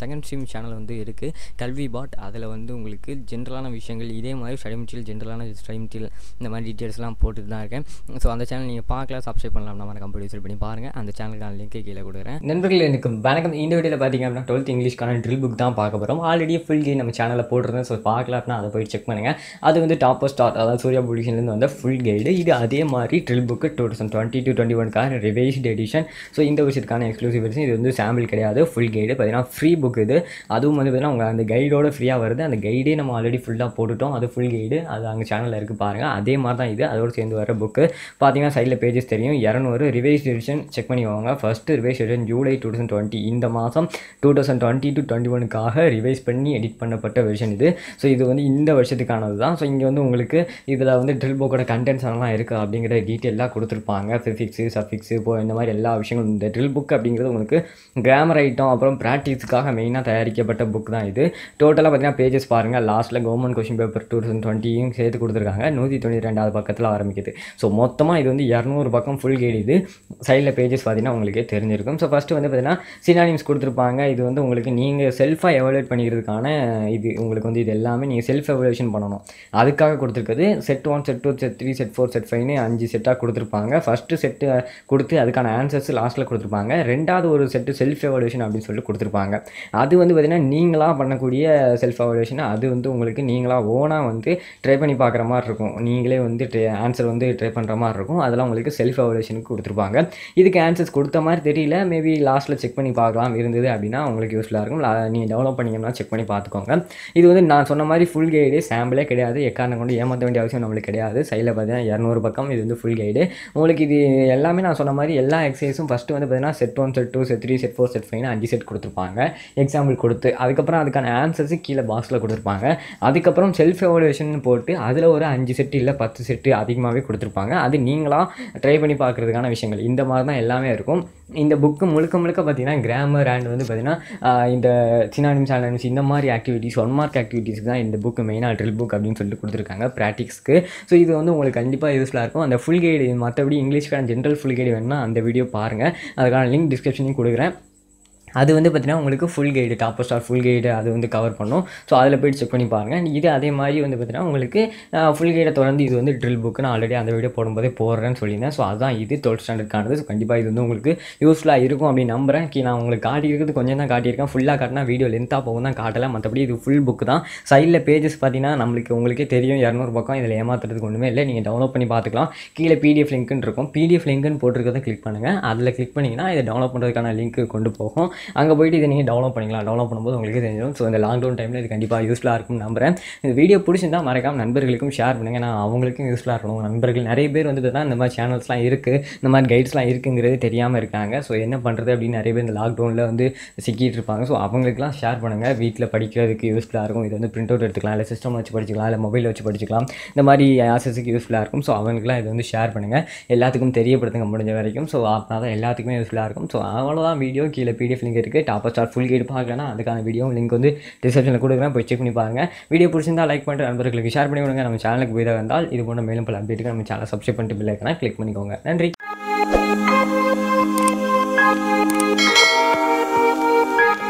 Second stream channel வந்து இருக்குது கல்வி பாட் அதில் வந்து உங்களுக்கு ஜென்ரலான விஷயங்கள் இதே மாதிரி ஸ்டடி மெட்டீரியல் ஜென்ரலான ஸ்டடி மெட்டீரியல் இந்த மாதிரி டீட்டெயில்ஸ்லாம் போட்டு தான் இருக்கேன் ஸோ அந்த சேனல் நீங்கள் பார்க்கலாம் சப்ஸ்கிரைப் பண்ணலாம் நம்ம கம்ப்யூட்டர் யூஸ் பண்ணி பாருங்கள் அந்த சேனலுக்கான லிங்க்கை கீழே கொடுக்குறேன் நண்பர்கள் எனக்கு வணக்கம் இந்த வீடியோவில் பார்த்திங்க அப்படின்னா டுவெல்த் இங்கிலீஷ்க்கான ட்ரில் புக் தான் பார்க்க போகிறோம் ஆல்ரெடி ஃபுல் கேம் நம்ம சேனலில் போட்டிருந்தேன் ஸோ பார்க்கலாம் அதை போய் செக் பண்ணுங்கள் அது வந்து டாப் ஸ்டார் அதாவது சூர்யா புடிஷன்லேருந்து வந்து ஃபுல் கைடு இது அதே மாதிரி drill book two thousand twenty two twenty ஒன்க்கான ரிவைஸ்டு எடிஷன் ஸோ இந்த வருஷத்துக்கான எக்ஸ்க்ளூசிவ் வருஷன் இது வந்து சாம்பிள் கிடையாது ஃபுல் கைடு பார்த்தீங்கன்னா ஃப்ரீ புக் இது அதுவும் வந்து பார்த்தீங்கன்னா அவங்க அந்த கைடோட ஃப்ரீயாக வருது அந்த கைடே நம்ம ஆல்ரெடி ஃபுல்லாக போட்டுட்டோம் அது ஃபுல் கைடு அது அங்கே சேனலில் இருக்குது பாருங்கள் அதே மாதிரி தான் இது அதோடு சேர்ந்து வர புக்கு பார்த்தீங்கன்னா சைடில் பேஜஸ் தெரியும் இரநூறு ரிவைஸ் எடிஷன் செக் பண்ணிக்கோங்க first revise edition July two thousand twenty இந்த மாதம் two thousand twenty two twenty ஒனுக்காக ரிவைஸ் பண்ணி எடிட் பண்ணப்பட்ட வெர்ஷன் இது ஸோ இது வந்து இந்த வருஷத்துக்கானது தான் ஸோ இங்கே வந்து உங்களுக்கு இதில் வந்து ட்ரில் புக்கோட கண்டென்ட்ஸ் அதெல்லாம் இருக்குது அப்படிங்கிற டீட்டெயிலாக கொடுத்துருப்பாங்க ஃபிசிக்ஸு சஃபிக்ஸு இப்போ இந்த மாதிரி எல்லா விஷயங்களும் இந்த ட்ரில் புக் அப்படிங்கிறது உங்களுக்கு கிராமர் ஐட்டம் அப்புறம் ப்ராக்டிஸுக்காக மெயினாக தயாரிக்கப்பட்ட புக் தான் இது டோட்டலாக பார்த்தீங்கன்னா பேஜஸ் பாருங்கள் லாஸ்ட்டில் government question paper two thousand டுவெண்ட்டியும் சேர்த்து கொடுத்துருக்காங்க நூற்றி தொண்ணூற்றி ரெண்டாவது பக்கத்தில் ஆரம்பிக்குது ஸோ மொத்தமாக இது வந்து இரநூறு பக்கம் ஃபுல் கைடு இது சைடில் பேஜஸ் பார்த்தீங்கன்னா உங்களுக்கே தெரிஞ்சிருக்கும் ஸோ ஃபஸ்ட்டு வந்து பார்த்தீங்கன்னா சினானிம்ஸ் கொடுத்துருப்பாங்க இது வந்து உங்களுக்கு நீங்கள் செல்ஃபாக எவலுவேட் பண்ணிக்கிறதுக்கான இது உங்களுக்கு வந்து இது எல்லாமே நீங்கள் செல்ஃப் எவலுவேஷன் பண்ணணும் அதுக்காக கொடுத்துருக்குது set one set two set three set four set ஃபைவ்னு அஞ்சு செட்டாக கொடுத்துருப்பாங்க ஃபஸ்ட்டு செட்டு கொடுத்து அதுக்கான ஆன்சர்ஸ் லாஸ்ட்டில் கொடுத்துருப்பாங்க ரெண்டாவது ஒரு செட்டு செல்ஃப் எவலுவேஷன் அப்படின்னு சொல்லி கொடுத்துருப்பாங்க அது வந்து பார்த்திங்கன்னா நீங்களாக பண்ணக்கூடிய செல்ஃப் அவாலுவேஷன் அது வந்து உங்களுக்கு நீங்களாக ஓனாக வந்து ட்ரை பண்ணி பார்க்குற மாதிரி இருக்கும் நீங்களே வந்து ஆன்சர் வந்து ட்ரை பண்ணுற மாதிரி இருக்கும் அதெல்லாம் உங்களுக்கு செல்ஃப் அவாலுவேஷனுக்கு கொடுத்துருப்பாங்க இதுக்கு ஆன்சர்ஸ் கொடுத்த மாதிரி தெரியல மேபி லாஸ்ட்டில் செக் பண்ணி பார்க்கலாம் இருந்தது அப்படின்னா உங்களுக்கு யூஸ்ஃபுல்லாக இருக்கும் நீங்கள் டெவலப் பண்ணிங்கன்னா செக் பண்ணி பார்த்துக்கோங்க இது வந்து நான் சொன்ன மாதிரி ஃபுல் கைடு சாம்பிளே கிடையாது எக்காரணம் கொண்டு ஏமாற்ற வேண்டிய அவசியம் நம்மளுக்கு கிடையாது சைடில் பார்த்தீங்கன்னா இரநூறு பக்கம் இது வந்து ஃபுல் கைடு உங்களுக்கு இது எல்லாமே நான் சொன்ன மாதிரி எல்லா எக்ஸசைஸும் ஃபஸ்ட்டு வந்து பார்த்தீங்கன்னா set one set two set three set four set ஃபைவ்னு அஞ்சு செட் கொடுத்துருப்பாங்க எக்ஸாம்பிள் கொடுத்து அதுக்கப்புறம் அதுக்கான ஆன்சர்ஸு கீழே பாக்ஸில் கொடுத்துருப்பாங்க அதுக்கப்புறம் செல்ஃப் எவல்யூஷன் போட்டு அதில் ஒரு அஞ்சு செட்டு இல்லை பத்து செட்டு அதிகமாகவே கொடுத்துருப்பாங்க அது நீங்களாக ட்ரை பண்ணி பார்க்குறதுக்கான விஷயங்கள் இந்த மாதிரி தான் எல்லாமே இருக்கும் இந்த புக்கு முழுக்க முழுக்க பார்த்திங்கன்னா கிராமர் அண்ட் வந்து பார்த்திங்கன்னா இந்த சினானிம்ஸ் ஆனிம்ஸ் இந்த மாதிரி ஆக்டிவிட்டிஸ் ஒன் மார்க் ஆக்டிவிட்டிஸ்க்கு தான் இந்த புக்கு மெயினாக ட்ரில் புக் அப்படின்னு சொல்லிட்டு கொடுத்துருக்காங்க ப்ராக்டிக்ஸ்க்கு ஸோ இது வந்து உங்களுக்கு கண்டிப்பாக யூஸ்ஃபுல்லாக இருக்கும் அந்த ஃபுல் கைடு மற்றபடி இங்கிலீஷ்க்கான ஜென்ரல் ஃபுல் கைடு வேணுன்னா அந்த வீடியோ பாருங்கள் அதுக்கான லிங்க் டிஸ்கிரிப்ஷனையும் கொடுக்குறேன் அது வந்து பார்த்திங்கன்னா உங்களுக்கு full guide topper star full guide அது வந்து கவர் பண்ணும் ஸோ அதில் போய்ட்டு செக் பண்ணி பாருங்கள் இது அதே மாதிரி வந்து பார்த்திங்கன்னா உங்களுக்கு ஃபுல் கைடை தொடர்ந்து இது வந்து ட்ரில் புக்கு நான் ஆல்ரெடி அந்த வீடியோ போடும்போதே போடுறேன்னு சொல்லியிருந்தேன் ஸோ அதுதான் இது டுவெல்த் ஸ்டாண்டர்டுக்கானது ஸோ கண்டிப்பாக இது வந்து உங்களுக்கு யூஸ்ஃபுல்லாக இருக்கும் அப்படின்னு நம்புகிறேன் கி நான் உங்களுக்கு காட்டியிருக்கிறது கொஞ்சம் தான் காட்டியிருக்கேன் ஃபுல்லாக காட்டினா வீடியோ லென்த்தாக போகும் தான் காட்டலை மற்றபடி இது ஃபுல் புக்கு தான் சைடில் பேஜஸ் பார்த்தீங்கன்னா நம்மளுக்கு உங்களுக்கே தெரியும் இரநூறு பக்கம் இதில் ஏமாத்துறதுக்கு ஒன்றுமே இல்லை நீங்கள் டவுன்லோட் பண்ணி பார்த்துக்கலாம் கீழே பிடிஎஃப் லிங்க்குன்னு இருக்கும் பிடிஎஃப் லிங்க்குன்னு போட்டிருக்கிறத கிளிக் பண்ணுங்கள் அதில் கிளிக் பண்ணிங்கன்னா இதை டவுன்லோட் பண்ணுறதுக்கான லிங்க்கு கொண்டு போகும் அங்கே போயிட்டு இதை நீங்கள் டவுன்லோட் பண்ணிக்கலாம் டவுன்லோட் பண்ணும்போது உங்களுக்கு தெரிஞ்சிடும் ஸோ இந்த லாக்டவுன் டைமில் இது கண்டிப்பாக யூஸ்ஃபுல்லாக இருக்கும்னு நம்புகிறேன் இந்த வீடியோ பிடிச்சிருந்தால் மறக்காம நண்பர்களுக்கும் ஷேர் பண்ணுங்கள் நான் அவங்களுக்கும் யூஸ்ஃபுல்லாக இருக்கணும் நண்பர்கள் நிறைய பேர் வந்துட்டு தான் இந்த மாதிரி சேனல்ஸ்லாம் இருக்குது இந்த மாதிரி கைட்ஸ்லாம் இருக்குங்கிறது தெரியாமல் இருக்காங்க ஸோ என்ன பண்ணுறது அப்படின்னு நிறைய பேர் இந்த லாக்டவுனில் வந்து சிக்கிட்டு இருப்பாங்க ஸோ அவங்களுக்குலாம் ஷேர் பண்ணுங்கள் வீட்டில் படிக்கிறதுக்கு யூஸ்ஃபுல்லாக இருக்கும் இது வந்து பிரிண்ட் அவுட் எடுத்துக்கலாம் இல்லை சிஸ்டம் வச்சு படிச்சுக்கலாம் இல்லை மொபைல் வச்சு படிச்சுக்கலாம் இந்த மாதிரி ஆசஸுக்கு யூஸ்ஃபுல்லாக இருக்கும் ஸோ அவங்களுக்குலாம் இது வந்து ஷேர் பண்ணுங்கள் எல்லாத்துக்கும் தெரியப்படுத்துங்க முடிஞ்ச வரைக்கும் ஸோ அப்போ தான் எல்லாத்துக்குமே யூஸ்ஃபுல்லாக இருக்கும் ஸோ அவ்வளோதான் வீடியோ கீழே பிடிஎஃப் லிங்க் இருக்குது டாப்பர் ஸ்டார் ஃபுல் கேட்டு பார்க்கலாம் அதுக்கான வீடியோ லிங்க் வந்து டிஸ்கிரிப்ஷனில் கொடுக்குறேன் போய் செக் பண்ணி பாருங்கள் வீடியோ பிடிச்சிருந்தா லைக் பண்ணுற நண்பர்களுக்கு ஷேர் பண்ணி விடுங்க நம்ம சேனலுக்கு போய் வந்தால் இது போன்ற மேலும் பல அப்டேட்டுக்கு நம்ம சேனல் சப்ஸ்கிரைப் பண்ணிட்டு பில் கிளிக் பண்ணிக்கோங்க நன்றி Thank you.